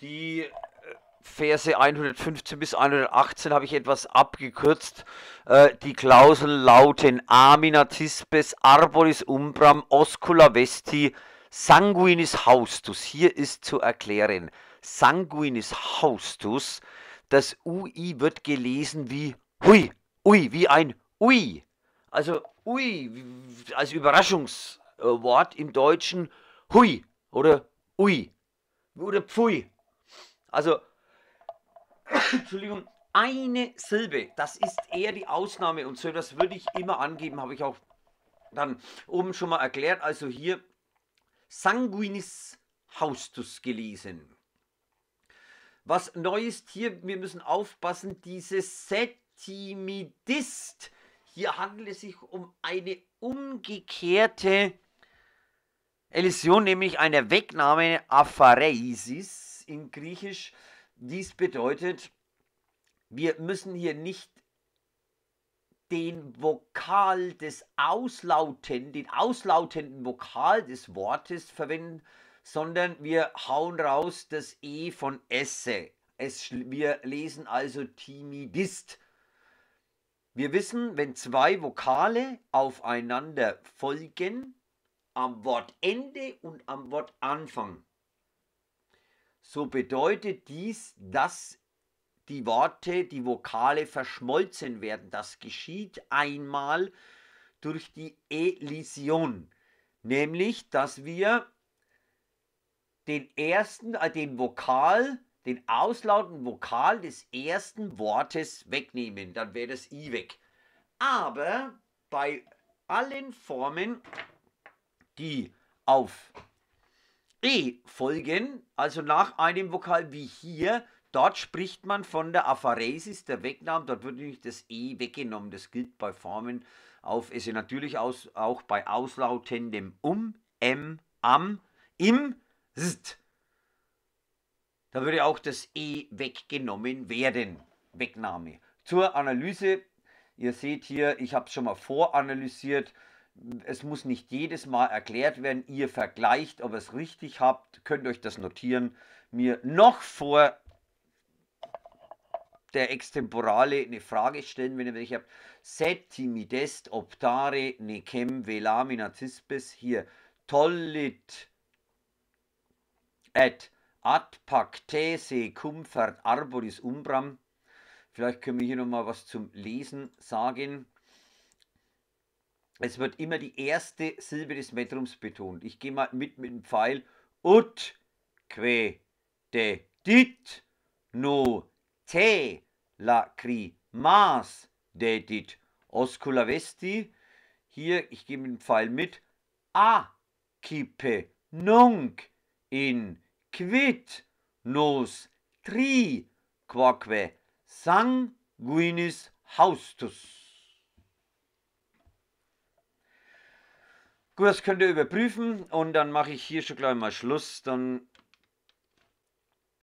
die äh, Verse 115 bis 118 habe ich etwas abgekürzt. Äh, die Klauseln lauten Amina tispes, arboris umbram, oscula vesti, sanguinis haustus. Hier ist zu erklären, sanguinis haustus, das UI wird gelesen wie hui, ui, wie ein ui. Also ui als Überraschungswort im Deutschen hui oder ui oder pfui also, Entschuldigung, eine Silbe, das ist eher die Ausnahme und so das würde ich immer angeben, habe ich auch dann oben schon mal erklärt. Also hier Sanguinis Haustus gelesen. Was neu ist hier, wir müssen aufpassen, diese Setimidist. Hier handelt es sich um eine umgekehrte Elision, nämlich eine Wegnahme Aphareisis in Griechisch. Dies bedeutet, wir müssen hier nicht den Vokal des Auslauten, den auslautenden Vokal des Wortes verwenden, sondern wir hauen raus das E von esse. Es, wir lesen also timidist. Wir wissen, wenn zwei Vokale aufeinander folgen, am Wortende und am Wortanfang, so bedeutet dies, dass die Worte, die Vokale verschmolzen werden. Das geschieht einmal durch die Elision, nämlich dass wir den ersten, äh, den Vokal, den auslauten Vokal des ersten Wortes wegnehmen. Dann wäre das I weg. Aber bei allen Formen, die auf E folgen, also nach einem Vokal wie hier, dort spricht man von der Apharesis, der Wegnahme, dort wird nämlich das E weggenommen. Das gilt bei Formen auf S, natürlich aus, auch bei auslautendem um, m, am, im, st. Da würde auch das E weggenommen werden. Wegnahme. Zur Analyse, ihr seht hier, ich habe es schon mal voranalysiert, es muss nicht jedes Mal erklärt werden, ihr vergleicht, ob ihr es richtig habt, könnt euch das notieren, mir noch vor der Extemporale eine Frage stellen, wenn ihr welche habt. Set optare necem velamina cispes hier tollit et ad pactese cum fert arboris umbram. Vielleicht können wir hier nochmal was zum Lesen sagen es wird immer die erste Silbe des Metrums betont. Ich gehe mal mit mit dem Pfeil. Ut, que, de, dit, no, te, la, cri, mas, de, dit, oscula vesti. Hier, ich gehe mit dem Pfeil mit. A, kippe, nunc, in, quid, nos, tri, quoque, sanguinis haustus. Gut, das könnt ihr überprüfen und dann mache ich hier schon gleich mal Schluss. Dann